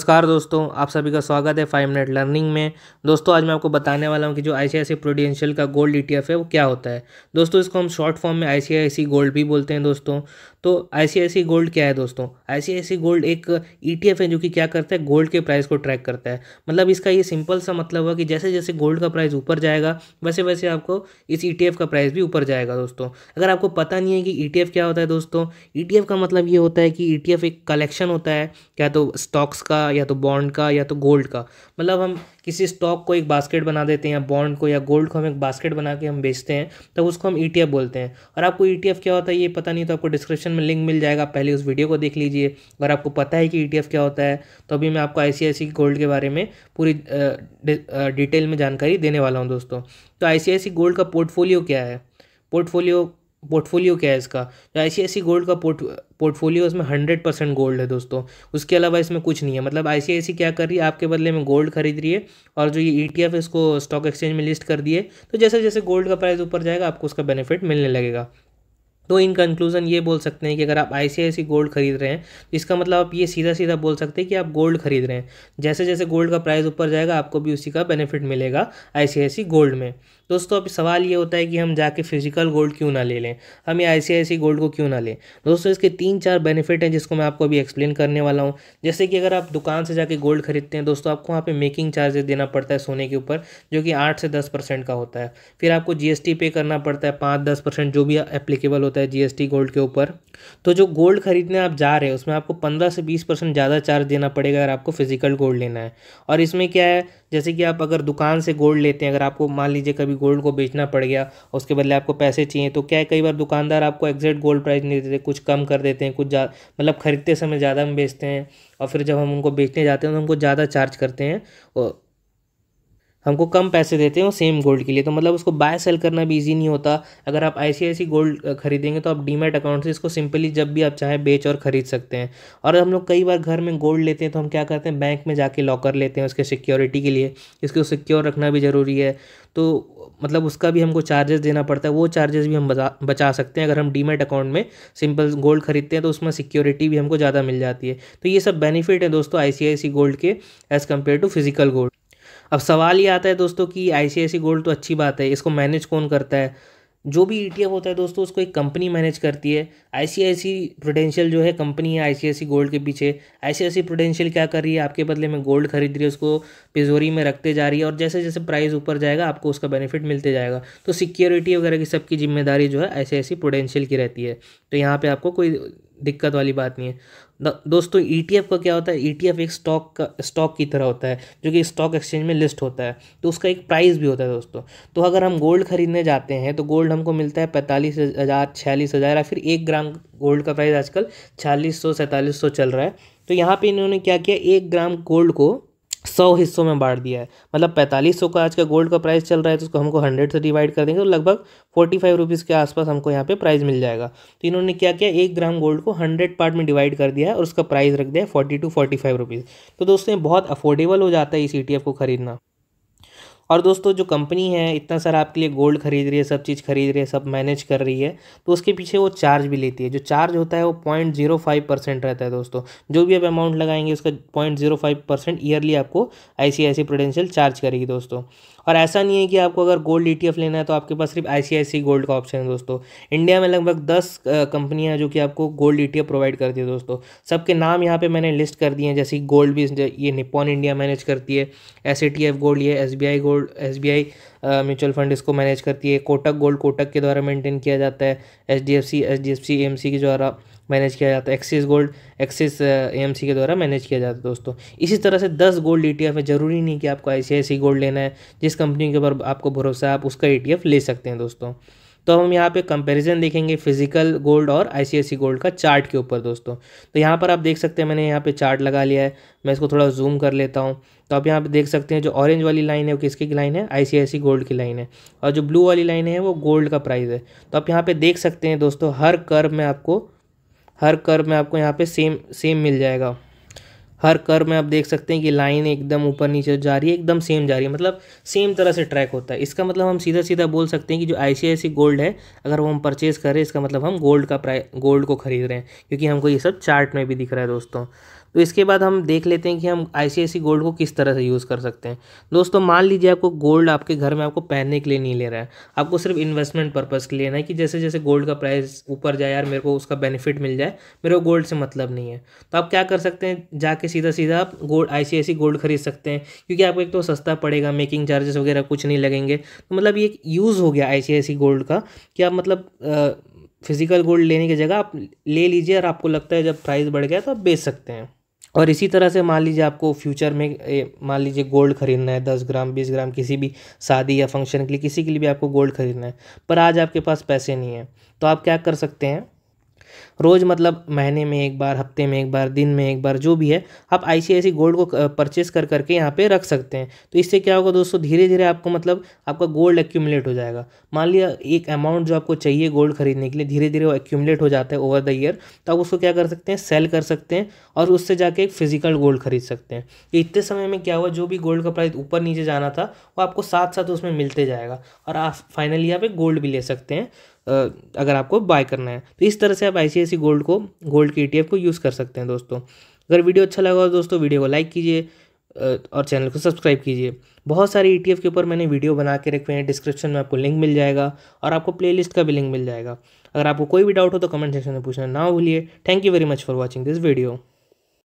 नमस्कार दोस्तों आप सभी का स्वागत है फाइव मिनट लर्निंग में दोस्तों आज मैं आपको बताने वाला हूँ कि जो आई प्रोडेंशियल का गोल्ड ई e है वो क्या होता है दोस्तों इसको हम शॉर्ट फॉर्म में आई गोल्ड भी बोलते हैं दोस्तों तो ऐसी गोल्ड क्या है दोस्तों ऐसी गोल्ड एक ई e है जो कि क्या करता है गोल्ड के प्राइस को ट्रैक करता है मतलब इसका ये सिंपल सा मतलब हुआ कि जैसे जैसे गोल्ड का प्राइस ऊपर जाएगा वैसे वैसे आपको इस ई e का प्राइस भी ऊपर जाएगा दोस्तों अगर आपको पता नहीं है कि ई e क्या होता है दोस्तों ई का मतलब ये होता है कि ई एक कलेक्शन होता है या तो स्टॉक्स का या तो बॉन्ड का या तो गोल्ड का मतलब हम किसी स्टॉक को एक बास्केट बना देते हैं या बॉन्ड को या गोल्ड को हम एक बास्केट बना के हम बेचते हैं तब तो उसको हम ई e बोलते हैं और आपको ई e क्या होता है ये पता नहीं तो आपको डिस्क्रिप्शन में लिंक मिल जाएगा पहले उस वीडियो को देख लीजिए अगर आपको पता है कि ई e क्या होता है तो अभी मैं आपको आई गोल्ड के बारे में पूरी डिटेल में जानकारी देने वाला हूँ दोस्तों तो आई गोल्ड का पोर्टफोलियो क्या है पोर्टफोलियो पोर्टफोलियो क्या है इसका जो आई सी गोल्ड का पोर्ट पोर्टफोलियो इसमें हंड्रेड परसेंट गोल्ड है दोस्तों उसके अलावा इसमें कुछ नहीं है मतलब आई क्या कर रही है आपके बदले में गोल्ड खरीद रही है और जो ये ई टी एफ इसको स्टॉक एक्सचेंज में लिस्ट कर दिए तो जैसे जैसे गोल्ड का प्राइस ऊपर जाएगा आपको उसका बेनिफिट मिलने लगेगा तो इन कंक्लूजन ये बोल सकते हैं कि अगर आप आई गोल्ड खरीद रहे हैं तो इसका मतलब आप ये सीधा सीधा बोल सकते हैं कि आप गोल्ड खरीद रहे हैं जैसे जैसे गोल्ड का प्राइस ऊपर जाएगा आपको भी उसी का बेनिफिट मिलेगा आई गोल्ड में दोस्तों अब सवाल ये होता है कि हम जाके फिजिकल गोल्ड क्यों ना ले लें हम ये आई गोल्ड को क्यों ना लें दोस्तों इसके तीन चार बेनिफिट हैं जिसको मैं आपको अभी एक्सप्लेन करने वाला हूँ जैसे कि अगर आप दुकान से जाके गोल्ड खरीदते हैं दोस्तों आपको वहाँ पे मेकिंग चार्जेस देना पड़ता है सोने के ऊपर जो कि आठ से दस परसेंट का होता है फिर आपको जी पे करना पड़ता है पाँच दस परसेंट जो भी एप्लीकेबल होता है है जीएसटी गोल्ड के ऊपर तो जो गोल्ड खरीदने आप जा रहे हैं उसमें आपको पंद्रह से बीस परसेंट ज़्यादा चार्ज देना पड़ेगा अगर आपको फिजिकल गोल्ड लेना है और इसमें क्या है जैसे कि आप अगर दुकान से गोल्ड लेते हैं अगर आपको मान लीजिए कभी गोल्ड को बेचना पड़ गया उसके बदले आपको पैसे चाहिए तो क्या है कई बार दुकानदार आपको एग्जैक्ट गोल्ड प्राइस नहीं देते कुछ कम कर देते हैं कुछ मतलब ख़रीदते समय ज़्यादा हम बेचते हैं और फिर जब हम उनको बेचने जाते हैं तो हमको ज़्यादा चार्ज करते हैं हमको कम पैसे देते हैं वो सेम गोल्ड के लिए तो मतलब उसको बाय सेल करना भी ईजी नहीं होता अगर आप आई गोल्ड खरीदेंगे तो आप डीमेट अकाउंट से इसको सिंपली जब भी आप चाहे बेच और ख़रीद सकते हैं और हम लोग कई बार घर में गोल्ड लेते हैं तो हम क्या करते हैं बैंक में जाके लॉकर लेते हैं उसके सिक्योरिटी के लिए इसको सिक्योर रखना भी ज़रूरी है तो मतलब उसका भी हमको चार्जेस देना पड़ता है वो चार्जेस भी हम बचा बचा सकते हैं अगर हम डीमेट अकाउंट में सिंपल गोल्ड खरीदते हैं तो उसमें सिक्योरिटी भी हमको ज़्यादा मिल जाती है तो ये सब बेनिफिट है दोस्तों आई गोल्ड के as compare to physical gold अब सवाल ये आता है दोस्तों कि आई गोल्ड तो अच्छी बात है इसको मैनेज कौन करता है जो भी ई होता है दोस्तों उसको एक कंपनी मैनेज करती है आई सी प्रोडेंशियल जो है कंपनी है आई गोल्ड के पीछे आई प्रोडेंशियल क्या कर रही है आपके बदले में गोल्ड खरीद रही है उसको पिजोरी में रखते जा रही है और जैसे जैसे प्राइस ऊपर जाएगा आपको उसका बेनिफिट मिलते जाएगा तो सिक्योरिटी वगैरह की सबकी जिम्मेदारी जो है आई सी प्रोडेंशियल की रहती है तो यहाँ पर आपको कोई दिक्कत वाली बात नहीं है दोस्तों ई e का क्या होता है ई e एक स्टॉक का स्टॉक की तरह होता है जो कि स्टॉक एक्सचेंज में लिस्ट होता है तो उसका एक प्राइस भी होता है दोस्तों तो अगर हम गोल्ड खरीदने जाते हैं तो गोल्ड हमको मिलता है पैंतालीस हज़ार छियालीस हज़ार या फिर एक ग्राम गोल्ड का प्राइस आजकल छियालीस सौ सैंतालीस सौ चल रहा है तो यहाँ पे इन्होंने क्या किया एक ग्राम गोल्ड को सौ हिस्सों में बांट दिया है मतलब पैंतालीस सौ का आज का गोल्ड का प्राइस चल रहा है तो उसको हमको हंड्रेड से डिवाइड कर देंगे तो लगभग फोर्टी फाइव रुपीज़ के आसपास हमको यहाँ पे प्राइस मिल जाएगा तो इन्होंने क्या किया एक ग्राम गोल्ड को हंड्रेड पार्ट में डिवाइड कर दिया है और उसका प्राइस रख दिया है forty two forty five rupees तो दोस्तों बहुत अफोर्डेबल हो जाता है इस ई को खरीदना और दोस्तों जो कंपनी है इतना सारा आपके लिए गोल्ड खरीद रही है सब चीज़ खरीद रही है सब मैनेज कर रही है तो उसके पीछे वो चार्ज भी लेती है जो चार्ज होता है वो पॉइंट जीरो फाइव परसेंट रहता है दोस्तों जो भी आप अमाउंट लगाएंगे उसका point zero five percent yearly आपको ऐसी ऐसी प्रोडेंशियल चार्ज करेगी दोस्तों और ऐसा नहीं है कि आपको अगर गोल्ड ई e लेना है तो आपके पास सिर्फ आई गोल्ड का ऑप्शन है दोस्तों इंडिया में लगभग दस कंपनियाँ जो कि आपको गोल्ड ई प्रोवाइड करती है दोस्तों सबके नाम यहाँ पर मैंने लिस्ट कर दिए हैं जैसे गोल्ड भी ये निपॉन इंडिया मैनेज करती है एस गोल्ड ये S gold S mutual fund इसको मैनेज करती है कोटक गोल्ड कोटक के द्वारा मेंटेन किया जाता है H D F C H D F C M C के द्वारा मैनेज किया जाता है Axis gold Axis A M C के द्वारा मैनेज किया जाता है दोस्तों इसी तरह से दस gold E e T F है ज़रूरी नहीं कि आपको आई सी आई सी गोल्ड लेना है जिस कंपनी के ऊपर आपको भरोसा है आप उसका ई टी एफ ले सकते हैं दोस्तों तो हम यहाँ पे कंपैरिजन देखेंगे फिजिकल गोल्ड और आईसीआईसी गोल्ड का चार्ट के ऊपर दोस्तों तो यहाँ पर आप देख सकते हैं मैंने यहाँ पे चार्ट लगा लिया है मैं इसको थोड़ा जूम कर लेता हूँ तो आप यहाँ पे देख सकते हैं जो ऑरेंज वाली लाइन है वो किसकी लाइन है आईसीआईसी गोल्ड की लाइन है और जो ब्लू वाली लाइन है वो गोल्ड का प्राइस है तो आप यहाँ पर देख सकते हैं दोस्तों हर कर्व में आपको हर कर्व में आपको यहाँ पर सेम सेम मिल जाएगा हर कर में आप देख सकते हैं कि लाइन एकदम ऊपर नीचे जा रही है एकदम सेम जा रही है मतलब सेम तरह से ट्रैक होता है इसका मतलब हम सीधा सीधा बोल सकते हैं कि जो आई गोल्ड है अगर वो हम परचेज़ करें इसका मतलब हम गोल्ड का प्राइ गोल्ड को खरीद रहे हैं क्योंकि हमको ये सब चार्ट में भी दिख रहा है दोस्तों तो इसके बाद हम देख लेते हैं कि हम आई गोल्ड को किस तरह से यूज़ कर सकते हैं दोस्तों मान लीजिए आपको गोल्ड आपके घर में आपको पहनने के लिए नहीं ले रहा है आपको सिर्फ इन्वेस्टमेंट पर्पज़ के लिए लेना है कि जैसे जैसे गोल्ड का प्राइस ऊपर जाए यार मेरे को उसका बेनिफिट मिल जाए मेरे को गोल्ड से मतलब नहीं है तो आप क्या कर सकते हैं जाके सीधा सीधा आप गोल्ड आई गोल्ड खरीद सकते हैं क्योंकि आपको एक तो सस्ता पड़ेगा मेकिंग चार्जेस वगैरह कुछ नहीं लगेंगे तो मतलब ये यूज़ हो गया आई गोल्ड का कि आप मतलब फिजिकल गोल्ड लेने की जगह आप ले लीजिए और आपको लगता है जब प्राइस बढ़ गया तो आप बेच सकते हैं और इसी तरह से मान लीजिए आपको फ्यूचर में मान लीजिए गोल्ड खरीदना है दस ग्राम बीस ग्राम किसी भी शादी या फंक्शन के लिए किसी के लिए भी आपको गोल्ड खरीदना है पर आज आपके पास पैसे नहीं है तो आप क्या कर सकते हैं रोज़ मतलब महीने में एक बार हफ्ते में एक बार दिन में एक बार जो भी है आप आई गोल्ड को परचेस कर करके यहाँ पे रख सकते हैं तो इससे क्या होगा दोस्तों धीरे धीरे आपको मतलब आपका गोल्ड एक्यूमुलेट हो जाएगा मान लिया एक अमाउंट जो आपको चाहिए गोल्ड खरीदने के लिए धीरे धीरे वो एक्यूमुलेट हो जाता है ओवर द ईयर तो आप उसको क्या कर सकते हैं सेल कर सकते हैं और उससे जाके एक फिजिकल गोल्ड खरीद सकते हैं तो इतने समय में क्या हुआ जो भी गोल्ड का प्राइस ऊपर नीचे जाना था वो आपको साथ साथ उसमें मिलते जाएगा और आप फाइनली यहाँ पे गोल्ड भी ले सकते हैं अगर आपको बाय करना है तो इस तरह से आप आई गोल्ड को गोल्ड के ई को यूज़ कर सकते हैं दोस्तों अगर वीडियो अच्छा लगा हो दोस्तों वीडियो को लाइक कीजिए और चैनल को सब्सक्राइब कीजिए बहुत सारे ई e के ऊपर मैंने वीडियो बना के रखे हैं डिस्क्रिप्शन में आपको लिंक मिल जाएगा और आपको प्लेलिस्ट का भी लिंक मिल जाएगा अगर आपको कोई भी डाउट हो तो कमेंट सेक्शन में पूछना ना भूलिए thank you very much for watching this video